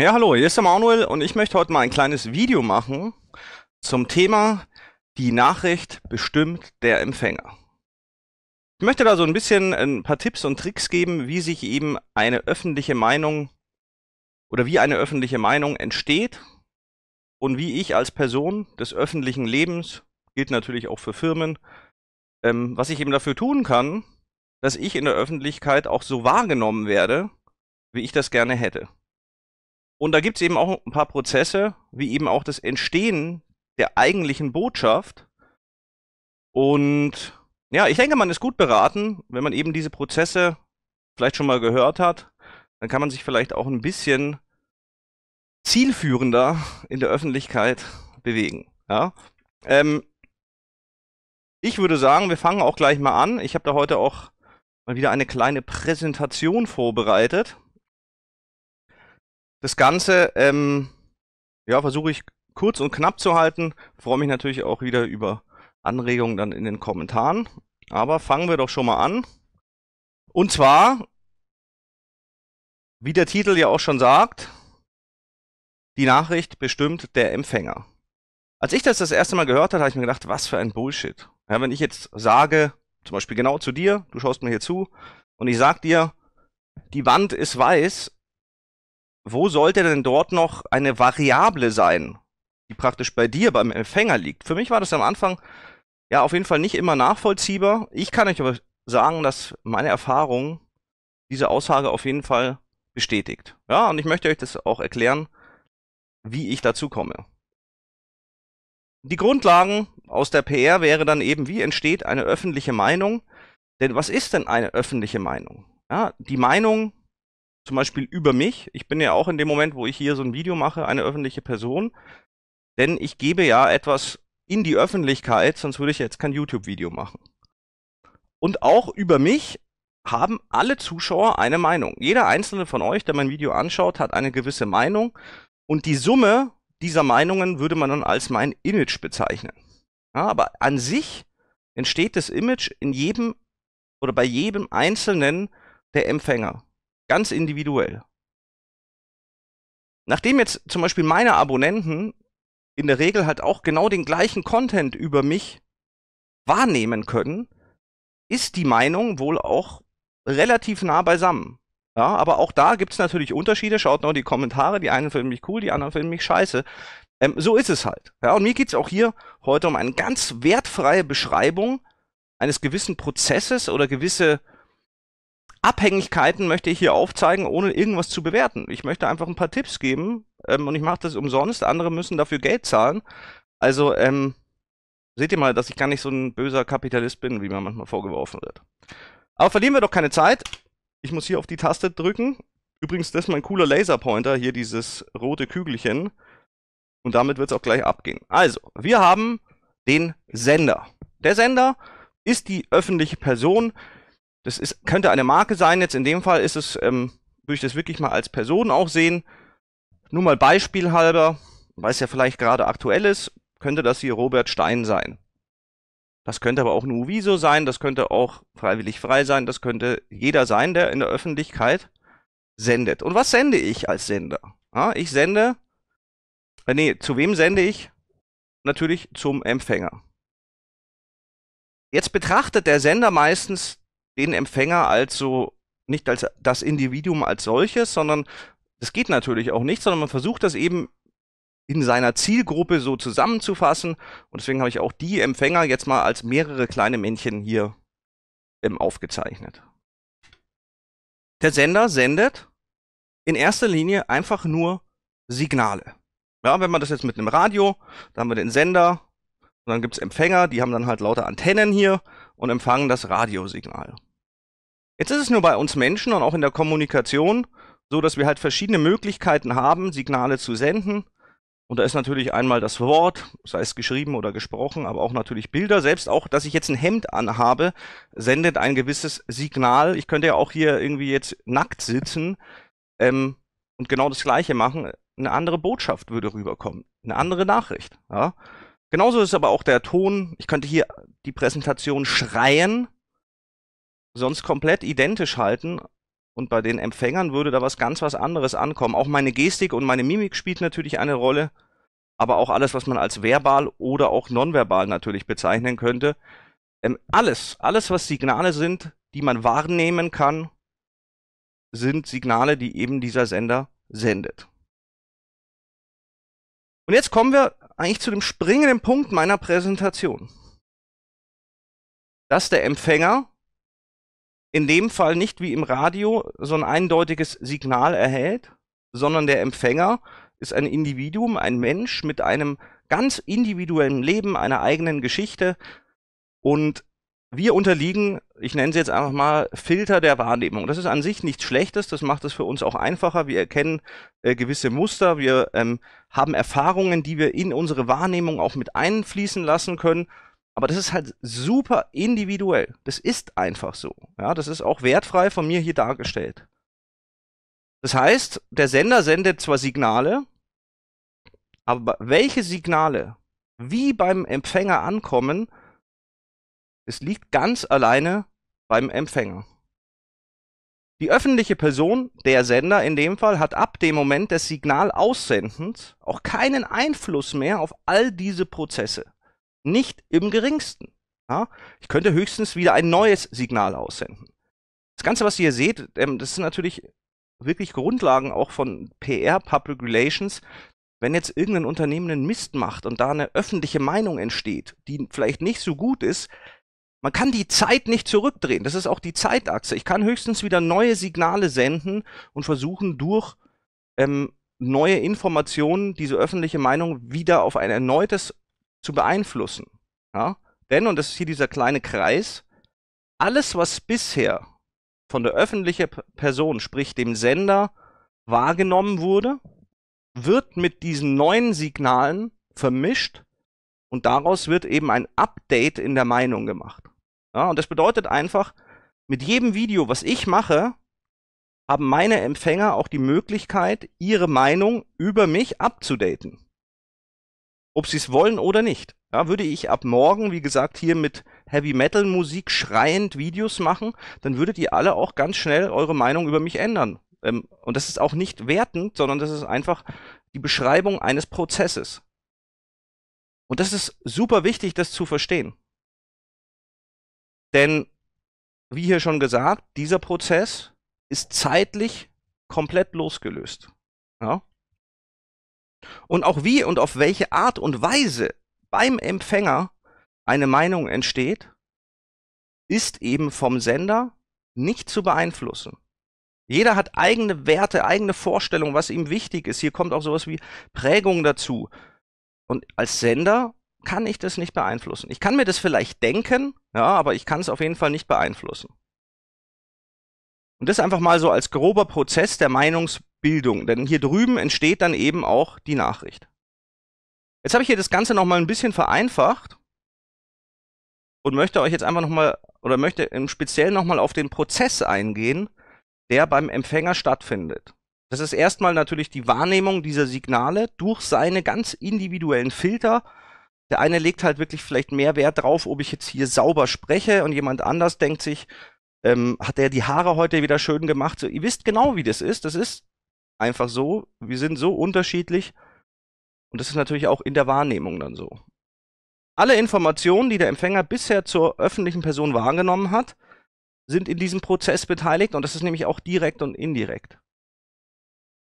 Ja, hallo, hier ist der Manuel und ich möchte heute mal ein kleines Video machen zum Thema die Nachricht bestimmt der Empfänger. Ich möchte da so ein bisschen ein paar Tipps und Tricks geben, wie sich eben eine öffentliche Meinung oder wie eine öffentliche Meinung entsteht und wie ich als Person des öffentlichen Lebens, gilt natürlich auch für Firmen, ähm, was ich eben dafür tun kann, dass ich in der Öffentlichkeit auch so wahrgenommen werde, wie ich das gerne hätte. Und da gibt es eben auch ein paar Prozesse, wie eben auch das Entstehen der eigentlichen Botschaft. Und ja, ich denke, man ist gut beraten, wenn man eben diese Prozesse vielleicht schon mal gehört hat, dann kann man sich vielleicht auch ein bisschen zielführender in der Öffentlichkeit bewegen. Ja? Ähm, ich würde sagen, wir fangen auch gleich mal an. Ich habe da heute auch mal wieder eine kleine Präsentation vorbereitet. Das Ganze, ähm, ja, versuche ich kurz und knapp zu halten. Freue mich natürlich auch wieder über Anregungen dann in den Kommentaren. Aber fangen wir doch schon mal an. Und zwar, wie der Titel ja auch schon sagt, die Nachricht bestimmt der Empfänger. Als ich das das erste Mal gehört habe, habe ich mir gedacht, was für ein Bullshit. Ja, wenn ich jetzt sage, zum Beispiel genau zu dir, du schaust mir hier zu, und ich sag dir, die Wand ist weiß, wo sollte denn dort noch eine Variable sein, die praktisch bei dir, beim Empfänger liegt? Für mich war das am Anfang ja auf jeden Fall nicht immer nachvollziehbar. Ich kann euch aber sagen, dass meine Erfahrung diese Aussage auf jeden Fall bestätigt. Ja, und ich möchte euch das auch erklären, wie ich dazu komme. Die Grundlagen aus der PR wäre dann eben, wie entsteht eine öffentliche Meinung? Denn was ist denn eine öffentliche Meinung? Ja, die Meinung zum Beispiel über mich. Ich bin ja auch in dem Moment, wo ich hier so ein Video mache, eine öffentliche Person. Denn ich gebe ja etwas in die Öffentlichkeit, sonst würde ich jetzt kein YouTube-Video machen. Und auch über mich haben alle Zuschauer eine Meinung. Jeder einzelne von euch, der mein Video anschaut, hat eine gewisse Meinung. Und die Summe dieser Meinungen würde man dann als mein Image bezeichnen. Ja, aber an sich entsteht das Image in jedem oder bei jedem einzelnen der Empfänger. Ganz individuell. Nachdem jetzt zum Beispiel meine Abonnenten in der Regel halt auch genau den gleichen Content über mich wahrnehmen können, ist die Meinung wohl auch relativ nah beisammen. Ja, aber auch da gibt es natürlich Unterschiede. Schaut noch die Kommentare. Die einen finden mich cool, die anderen finden mich scheiße. Ähm, so ist es halt. Ja, und mir geht es auch hier heute um eine ganz wertfreie Beschreibung eines gewissen Prozesses oder gewisse Abhängigkeiten möchte ich hier aufzeigen, ohne irgendwas zu bewerten. Ich möchte einfach ein paar Tipps geben ähm, und ich mache das umsonst. Andere müssen dafür Geld zahlen. Also ähm, seht ihr mal, dass ich gar nicht so ein böser Kapitalist bin, wie mir manchmal vorgeworfen wird. Aber verlieren wir doch keine Zeit. Ich muss hier auf die Taste drücken. Übrigens, das ist mein cooler Laserpointer, hier dieses rote Kügelchen. Und damit wird es auch gleich abgehen. Also, wir haben den Sender. Der Sender ist die öffentliche Person, das ist, könnte eine Marke sein, jetzt in dem Fall ist es, ähm, würde ich das wirklich mal als Person auch sehen. Nur mal beispielhalber, weil es ja vielleicht gerade aktuell ist, könnte das hier Robert Stein sein. Das könnte aber auch nur Wieso sein, das könnte auch freiwillig frei sein, das könnte jeder sein, der in der Öffentlichkeit sendet. Und was sende ich als Sender? Ja, ich sende, äh, nee, zu wem sende ich? Natürlich zum Empfänger. Jetzt betrachtet der Sender meistens den Empfänger als so, nicht als das Individuum als solches, sondern das geht natürlich auch nicht, sondern man versucht das eben in seiner Zielgruppe so zusammenzufassen. Und deswegen habe ich auch die Empfänger jetzt mal als mehrere kleine Männchen hier ähm, aufgezeichnet. Der Sender sendet in erster Linie einfach nur Signale. Ja, wenn man das jetzt mit einem Radio, dann haben wir den Sender, und dann gibt es Empfänger, die haben dann halt lauter Antennen hier und empfangen das Radiosignal. Jetzt ist es nur bei uns Menschen und auch in der Kommunikation so, dass wir halt verschiedene Möglichkeiten haben, Signale zu senden. Und da ist natürlich einmal das Wort, sei es geschrieben oder gesprochen, aber auch natürlich Bilder. Selbst auch, dass ich jetzt ein Hemd anhabe, sendet ein gewisses Signal. Ich könnte ja auch hier irgendwie jetzt nackt sitzen ähm, und genau das Gleiche machen. Eine andere Botschaft würde rüberkommen, eine andere Nachricht. Ja? Genauso ist aber auch der Ton. Ich könnte hier die Präsentation schreien sonst komplett identisch halten und bei den Empfängern würde da was ganz was anderes ankommen. Auch meine Gestik und meine Mimik spielt natürlich eine Rolle, aber auch alles, was man als verbal oder auch nonverbal natürlich bezeichnen könnte. Ähm, alles, alles, was Signale sind, die man wahrnehmen kann, sind Signale, die eben dieser Sender sendet. Und jetzt kommen wir eigentlich zu dem springenden Punkt meiner Präsentation. Dass der Empfänger in dem Fall nicht wie im Radio so ein eindeutiges Signal erhält, sondern der Empfänger ist ein Individuum, ein Mensch mit einem ganz individuellen Leben, einer eigenen Geschichte und wir unterliegen, ich nenne sie jetzt einfach mal, Filter der Wahrnehmung. Das ist an sich nichts Schlechtes, das macht es für uns auch einfacher. Wir erkennen äh, gewisse Muster, wir ähm, haben Erfahrungen, die wir in unsere Wahrnehmung auch mit einfließen lassen können aber das ist halt super individuell. Das ist einfach so. Ja, das ist auch wertfrei von mir hier dargestellt. Das heißt, der Sender sendet zwar Signale, aber welche Signale wie beim Empfänger ankommen, es liegt ganz alleine beim Empfänger. Die öffentliche Person, der Sender in dem Fall, hat ab dem Moment des Signalaussendens auch keinen Einfluss mehr auf all diese Prozesse. Nicht im geringsten. Ja? Ich könnte höchstens wieder ein neues Signal aussenden. Das Ganze, was ihr hier seht, ähm, das sind natürlich wirklich Grundlagen auch von PR, Public Relations. Wenn jetzt irgendein Unternehmen einen Mist macht und da eine öffentliche Meinung entsteht, die vielleicht nicht so gut ist, man kann die Zeit nicht zurückdrehen. Das ist auch die Zeitachse. Ich kann höchstens wieder neue Signale senden und versuchen, durch ähm, neue Informationen diese öffentliche Meinung wieder auf ein erneutes zu beeinflussen. Ja? Denn, und das ist hier dieser kleine Kreis, alles, was bisher von der öffentlichen Person, sprich dem Sender, wahrgenommen wurde, wird mit diesen neuen Signalen vermischt und daraus wird eben ein Update in der Meinung gemacht. Ja, und das bedeutet einfach, mit jedem Video, was ich mache, haben meine Empfänger auch die Möglichkeit, ihre Meinung über mich abzudaten ob sie es wollen oder nicht. Ja, würde ich ab morgen, wie gesagt, hier mit Heavy Metal Musik schreiend Videos machen, dann würdet ihr alle auch ganz schnell eure Meinung über mich ändern. Ähm, und das ist auch nicht wertend, sondern das ist einfach die Beschreibung eines Prozesses. Und das ist super wichtig, das zu verstehen. Denn, wie hier schon gesagt, dieser Prozess ist zeitlich komplett losgelöst. Ja? und auch wie und auf welche Art und Weise beim Empfänger eine Meinung entsteht, ist eben vom Sender nicht zu beeinflussen. Jeder hat eigene Werte, eigene Vorstellungen, was ihm wichtig ist. Hier kommt auch sowas wie Prägung dazu. Und als Sender kann ich das nicht beeinflussen. Ich kann mir das vielleicht denken, ja, aber ich kann es auf jeden Fall nicht beeinflussen. Und das einfach mal so als grober Prozess der Meinungs- Bildung. Denn hier drüben entsteht dann eben auch die Nachricht. Jetzt habe ich hier das Ganze nochmal ein bisschen vereinfacht und möchte euch jetzt einfach nochmal oder möchte im Speziellen nochmal auf den Prozess eingehen, der beim Empfänger stattfindet. Das ist erstmal natürlich die Wahrnehmung dieser Signale durch seine ganz individuellen Filter. Der eine legt halt wirklich vielleicht mehr Wert drauf, ob ich jetzt hier sauber spreche und jemand anders denkt sich, ähm, hat der die Haare heute wieder schön gemacht. So, ihr wisst genau, wie das ist. Das ist Einfach so. Wir sind so unterschiedlich. Und das ist natürlich auch in der Wahrnehmung dann so. Alle Informationen, die der Empfänger bisher zur öffentlichen Person wahrgenommen hat, sind in diesem Prozess beteiligt und das ist nämlich auch direkt und indirekt.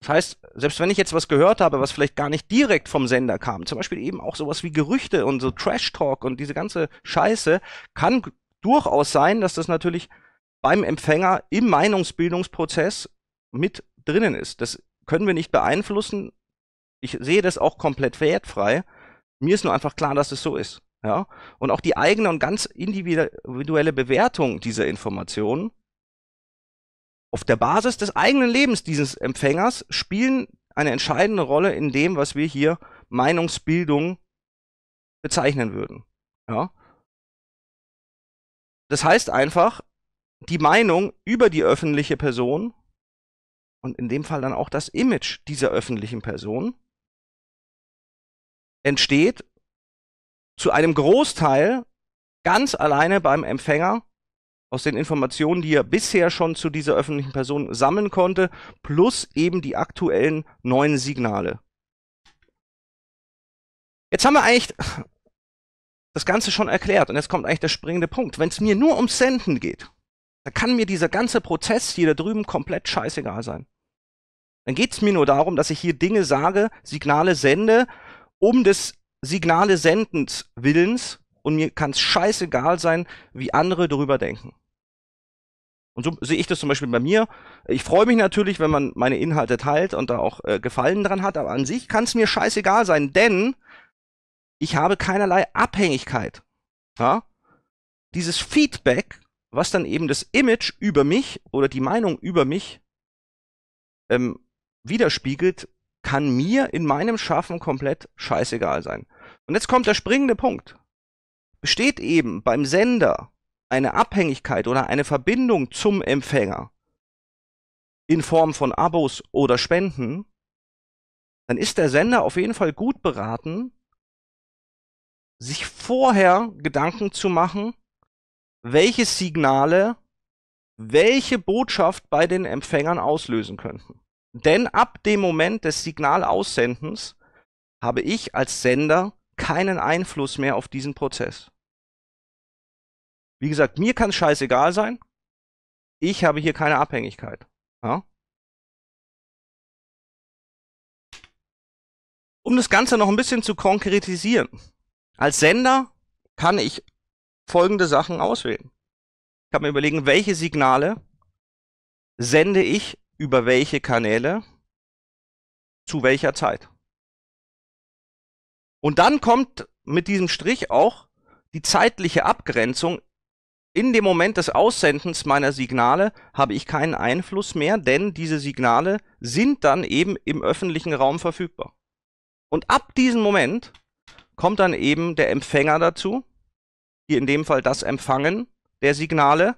Das heißt, selbst wenn ich jetzt was gehört habe, was vielleicht gar nicht direkt vom Sender kam, zum Beispiel eben auch sowas wie Gerüchte und so Trash-Talk und diese ganze Scheiße, kann durchaus sein, dass das natürlich beim Empfänger im Meinungsbildungsprozess mit drinnen ist. Das können wir nicht beeinflussen. Ich sehe das auch komplett wertfrei. Mir ist nur einfach klar, dass es so ist. Ja? Und auch die eigene und ganz individuelle Bewertung dieser Informationen auf der Basis des eigenen Lebens dieses Empfängers spielen eine entscheidende Rolle in dem, was wir hier Meinungsbildung bezeichnen würden. Ja? Das heißt einfach, die Meinung über die öffentliche Person und in dem Fall dann auch das Image dieser öffentlichen Person entsteht zu einem Großteil ganz alleine beim Empfänger aus den Informationen, die er bisher schon zu dieser öffentlichen Person sammeln konnte, plus eben die aktuellen neuen Signale. Jetzt haben wir eigentlich das Ganze schon erklärt und jetzt kommt eigentlich der springende Punkt. Wenn es mir nur um Senden geht, da kann mir dieser ganze Prozess hier da drüben komplett scheißegal sein. Dann geht es mir nur darum, dass ich hier Dinge sage, Signale sende, um des Signale sendens Willens und mir kann es scheißegal sein, wie andere darüber denken. Und so sehe ich das zum Beispiel bei mir. Ich freue mich natürlich, wenn man meine Inhalte teilt und da auch äh, Gefallen dran hat, aber an sich kann es mir scheißegal sein, denn ich habe keinerlei Abhängigkeit. Ja? Dieses Feedback was dann eben das Image über mich oder die Meinung über mich ähm, widerspiegelt, kann mir in meinem Schaffen komplett scheißegal sein. Und jetzt kommt der springende Punkt. Besteht eben beim Sender eine Abhängigkeit oder eine Verbindung zum Empfänger in Form von Abos oder Spenden, dann ist der Sender auf jeden Fall gut beraten, sich vorher Gedanken zu machen, welche Signale welche Botschaft bei den Empfängern auslösen könnten. Denn ab dem Moment des Signalaussendens habe ich als Sender keinen Einfluss mehr auf diesen Prozess. Wie gesagt, mir kann es scheißegal sein. Ich habe hier keine Abhängigkeit. Ja? Um das Ganze noch ein bisschen zu konkretisieren. Als Sender kann ich folgende Sachen auswählen. Ich kann mir überlegen, welche Signale sende ich über welche Kanäle zu welcher Zeit. Und dann kommt mit diesem Strich auch die zeitliche Abgrenzung. In dem Moment des Aussendens meiner Signale habe ich keinen Einfluss mehr, denn diese Signale sind dann eben im öffentlichen Raum verfügbar. Und ab diesem Moment kommt dann eben der Empfänger dazu hier in dem Fall das Empfangen der Signale.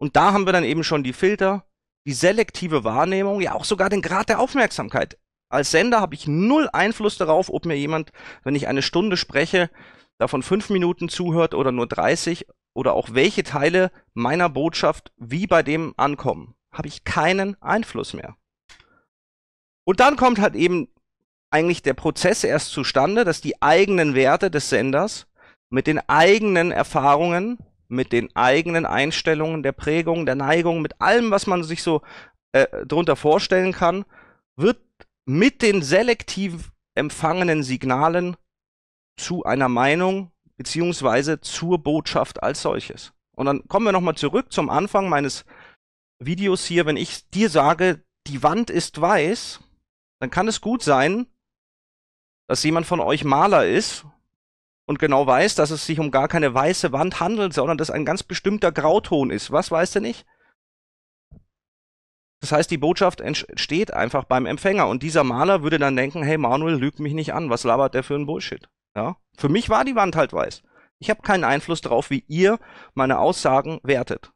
Und da haben wir dann eben schon die Filter, die selektive Wahrnehmung, ja auch sogar den Grad der Aufmerksamkeit. Als Sender habe ich null Einfluss darauf, ob mir jemand, wenn ich eine Stunde spreche, davon fünf Minuten zuhört oder nur 30 oder auch welche Teile meiner Botschaft wie bei dem ankommen. Habe ich keinen Einfluss mehr. Und dann kommt halt eben eigentlich der Prozess erst zustande, dass die eigenen Werte des Senders mit den eigenen Erfahrungen, mit den eigenen Einstellungen, der Prägung, der Neigung, mit allem, was man sich so äh, drunter vorstellen kann, wird mit den selektiv empfangenen Signalen zu einer Meinung beziehungsweise zur Botschaft als solches. Und dann kommen wir nochmal zurück zum Anfang meines Videos hier. Wenn ich dir sage, die Wand ist weiß, dann kann es gut sein, dass jemand von euch Maler ist und genau weiß, dass es sich um gar keine weiße Wand handelt, sondern dass ein ganz bestimmter Grauton ist. Was weiß er nicht? Das heißt, die Botschaft entsteht einfach beim Empfänger und dieser Maler würde dann denken, hey Manuel, lüg mich nicht an, was labert der für ein Bullshit? Ja? Für mich war die Wand halt weiß. Ich habe keinen Einfluss darauf, wie ihr meine Aussagen wertet.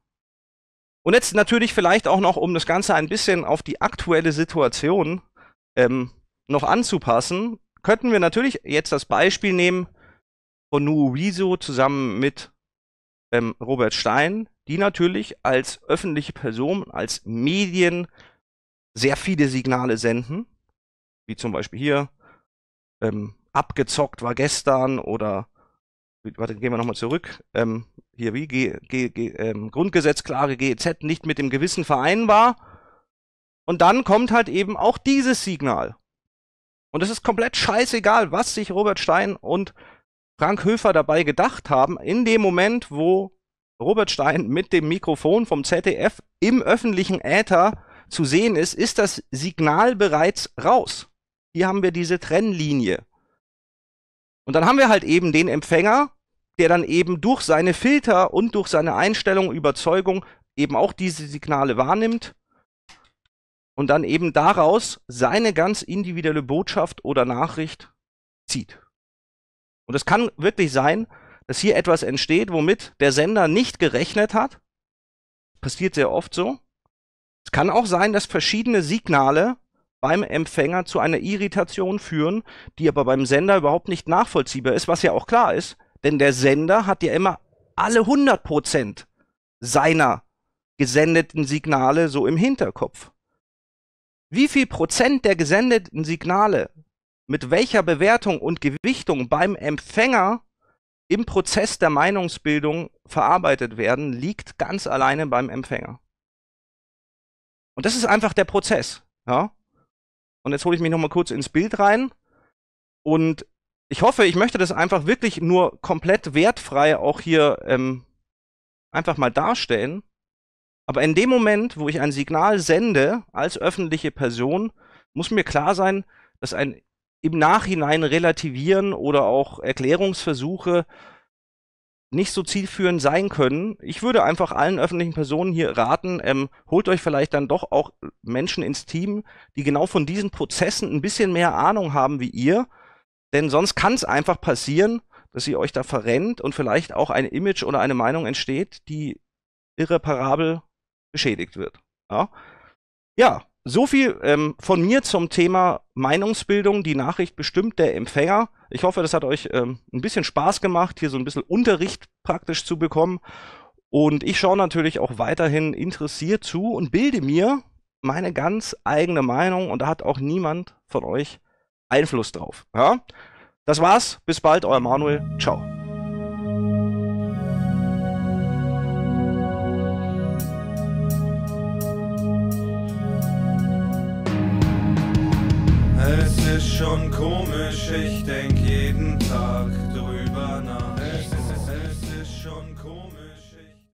Und jetzt natürlich vielleicht auch noch, um das Ganze ein bisschen auf die aktuelle Situation ähm, noch anzupassen, könnten wir natürlich jetzt das Beispiel nehmen, Onuiso zusammen mit ähm, Robert Stein, die natürlich als öffentliche Person, als Medien sehr viele Signale senden, wie zum Beispiel hier, ähm, abgezockt war gestern oder, warte, gehen wir nochmal zurück, ähm, hier wie, G, G, G, ähm, Grundgesetzklage GEZ nicht mit dem Gewissen vereinbar. Und dann kommt halt eben auch dieses Signal. Und es ist komplett scheißegal, was sich Robert Stein und Frank Höfer dabei gedacht haben, in dem Moment, wo Robert Stein mit dem Mikrofon vom ZDF im öffentlichen Äther zu sehen ist, ist das Signal bereits raus. Hier haben wir diese Trennlinie. Und dann haben wir halt eben den Empfänger, der dann eben durch seine Filter und durch seine Einstellung, Überzeugung eben auch diese Signale wahrnimmt und dann eben daraus seine ganz individuelle Botschaft oder Nachricht zieht. Und es kann wirklich sein, dass hier etwas entsteht, womit der Sender nicht gerechnet hat. Passiert sehr oft so. Es kann auch sein, dass verschiedene Signale beim Empfänger zu einer Irritation führen, die aber beim Sender überhaupt nicht nachvollziehbar ist, was ja auch klar ist, denn der Sender hat ja immer alle 100 Prozent seiner gesendeten Signale so im Hinterkopf. Wie viel Prozent der gesendeten Signale mit welcher Bewertung und Gewichtung beim Empfänger im Prozess der Meinungsbildung verarbeitet werden, liegt ganz alleine beim Empfänger. Und das ist einfach der Prozess. Ja? Und jetzt hole ich mich nochmal kurz ins Bild rein. Und ich hoffe, ich möchte das einfach wirklich nur komplett wertfrei auch hier ähm, einfach mal darstellen. Aber in dem Moment, wo ich ein Signal sende als öffentliche Person, muss mir klar sein, dass ein im Nachhinein relativieren oder auch Erklärungsversuche nicht so zielführend sein können. Ich würde einfach allen öffentlichen Personen hier raten, ähm, holt euch vielleicht dann doch auch Menschen ins Team, die genau von diesen Prozessen ein bisschen mehr Ahnung haben wie ihr. Denn sonst kann es einfach passieren, dass ihr euch da verrennt und vielleicht auch ein Image oder eine Meinung entsteht, die irreparabel beschädigt wird. Ja, ja so viel ähm, von mir zum Thema Meinungsbildung. Die Nachricht bestimmt der Empfänger. Ich hoffe, das hat euch ähm, ein bisschen Spaß gemacht, hier so ein bisschen Unterricht praktisch zu bekommen. Und ich schaue natürlich auch weiterhin interessiert zu und bilde mir meine ganz eigene Meinung. Und da hat auch niemand von euch Einfluss drauf. Ja? Das war's. Bis bald, euer Manuel. Ciao. Es ist schon komisch, ich denk jeden Tag.